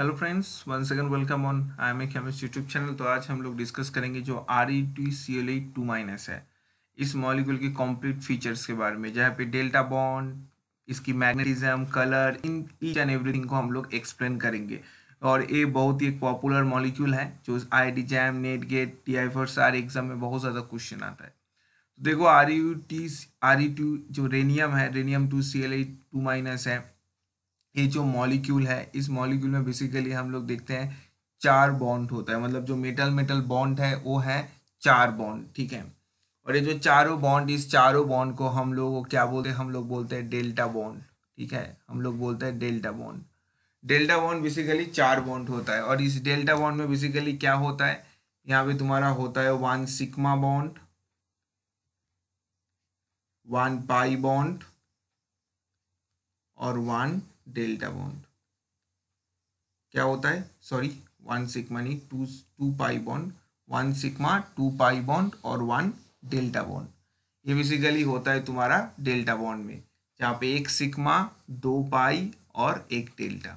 hello friends one second welcome on I am a chemist YouTube channel तो आज हम लोग डिस्कस करेंगे जो R E T C L E two minus है इस मॉलिक्यूल के कंप्लीट फीचर्स के बारे में जहाँ पे डेल्टा बॉन्ड इसकी magnetism colour in each and everything को हम लोग एक्सप्लेन करेंगे और ये बहुत ही एक पॉपुलर मॉलिक्यूल है जो I D JAM NET GATE T I four सार एग्जाम में बहुत ज़्यादा क्वेश्चन आता है देखो R U T R E two जो रेनियम है rhenium two C L E two minus है ये जो मॉलिक्यूल है इस मॉलिक्यूल में बेसिकली हम लोग देखते हैं चार बॉन्ड होता है मतलब जो मेटल मेटल बॉन्ड है वो है चार बॉन्ड ठीक है और ये जो चारों बॉन्ड इस चारों बॉन्ड को हम लोग क्या बोलते हैं हम लोग बोलते हैं डेल्टा बॉन्ड ठीक है हम लोग बोलते हैं delta bond delta bond basically चार बॉन्ड होता है और इस डेल्टा बॉन्ड में बेसिकली क्या होता है यहाँ पे तुम्हारा होता है one sigma bond one pi bond और वन डेल्टा बॉन्ड क्या होता है सॉरी वन सिकमा नहीं two two pi bond one sigma two pi bond और वन डेल्टा बॉन्ड ये बेसिकली होता है तुम्हारा डेल्टा बॉन्ड में जहाँ पे एक सिकमा दो पाई और एक डेल्टा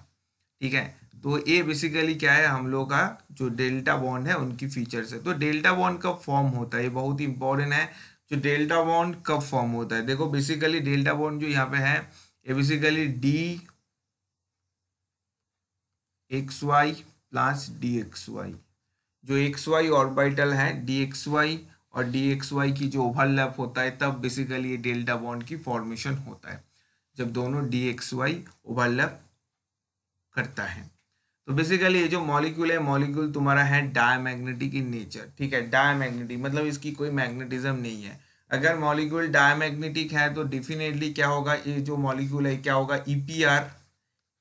ठीक है तो ये बेसिकली क्या है हम लोग का जो डेल्टा बॉन्ड है उनकी फीचर्स है तो डेल्टा बॉन्ड कब फॉर्म होता है ये बहुत ही इंपॉर्टेंट है जो डेल्टा बॉन्ड कब फॉर्म होता है देखो बेसिकली डेल्टा बॉन्ड जो यहाँ पे है ये basically D X Y plus D X Y जो एक्स वाई ऑर्बिटल है डी एक्स वाई और डी एक्स वाई की जो ओवरलैप होता है तब बेसिकली ये डेल्टा बॉन्ड की फॉर्मेशन होता है जब दोनों डी एक्स वाई ओवरलैप करता है तो बेसिकली ये जो मॉलिक्यूल है मॉलिक्यूल तुम्हारा है डायमैग्नेटिक इन नेचर ठीक है डायमैग्नेटिक मतलब इसकी कोई मैग्नेटिज्म नहीं है अगर मॉलिक्यूल डायमैग्नेटिक है तो डेफिनेटली क्या होगा ये जो मॉलिक्यूल है क्या होगा EPR e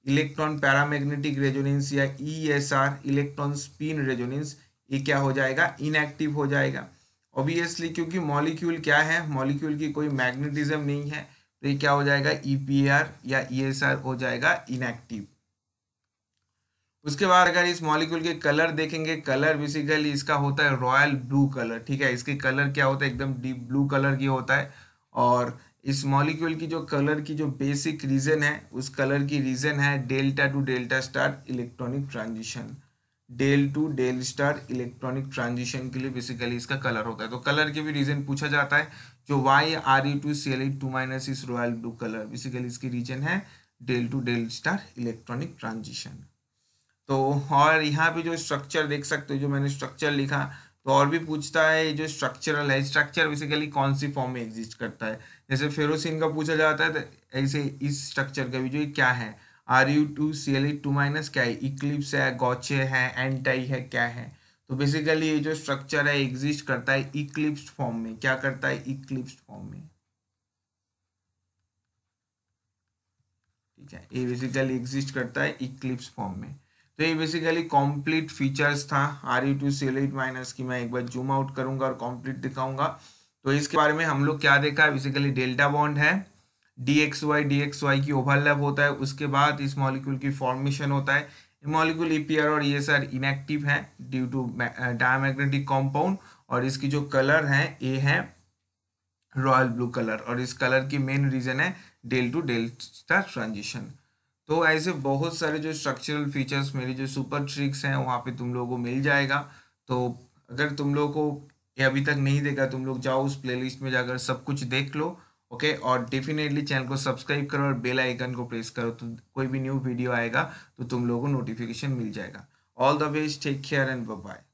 electron paramagnetic resonance या ESR e electron spin resonance ये क्या हो जाएगा इनएक्टिव हो जाएगा ऑब्वियसली क्योंकि मॉलिक्यूल क्या है मॉलिक्यूल की कोई मैग्नेटिज्म नहीं है तो ये क्या हो जाएगा ईपीआर e या ईएसआर e हो जाएगा इनएक्टिव उसके बाद अगर इस मॉलिक्यूल के कलर देखेंगे कलर बेसिकली इसका होता है रॉयल ब्लू कलर ठीक है इसके कलर क्या होता है एकदम डीप ब्लू कलर की होता है और इस मॉलिक्यूल की जो कलर की जो बेसिक रीजन है उस कलर की रीजन है delta to delta star electronic transition del to del star electronic transition के लिए बेसिकली इसका कलर होता है तो कलर के भी रीजन पूछा जाता है जो Y R E two C L E two minus इस रॉयल ब्लू कलर बेसिकली इसकी रीजन है del to del star electronic transition तो और यहाँ पे जो स्ट्रक्चर देख सकते हो जो मैंने स्ट्रक्चर लिखा तो और भी पूछता है जो स्ट्रक्चरल है स्ट्रक्चर बेसिकली कौन सी फॉर्म में एग्जिस्ट करता है जैसे फेरोसिन का पूछा जाता है तो ऐसे इस स्ट्रक्चर का भी जो क्या है R U two C L E two minus क्या है इक्लिप्स है गौचे है एंटाई है क्या है तो बेसिकली ये जो स्ट्रक्चर है एग्जिस्ट करता है इक्लिप्स फॉर्म में क्या करता है इक्लिप्स फॉर्म में ठीक है ये बेसिकली एग्जिस्ट करता है इक्लिप्स फॉर्म में तो ये बेसिकली कॉम्प्लीट फीचर्स था R U two C eight minus की मैं एक बार जूम आउट करूंगा और कॉम्प्लीट दिखाऊंगा तो इसके बारे में हम लोग क्या देखा बेसिकली डेल्टा बॉन्ड है D X Y D X Y की ओवरलैप होता है उसके बाद इस मॉलिक्यूल की फॉर्मेशन होता है मॉलिक्यूल आर e और ये सर इनएक्टिव है ड्यू टू डायमैग्नेटिक कॉम्पाउंड और इसकी जो कलर है ये है रॉयल ब्लू कलर और इस कलर की मेन रीजन है डेल टू डेल्टा ट्रांजिशन तो ऐसे बहुत सारे जो स्ट्रक्चरल फीचर्स मेरे जो सुपर ट्रिक्स हैं वहाँ पे तुम लोगों को मिल जाएगा तो अगर तुम लोग को ये अभी तक नहीं देखा तुम लोग जाओ उस प्लेलिस्ट में जाकर सब कुछ देख लो ओके और डेफिनेटली चैनल को सब्सक्राइब करो और बेल आइकन को प्रेस करो तो कोई भी न्यू वीडियो आएगा तो तुम लोगों को नोटिफिकेशन मिल जाएगा all the best take care and bye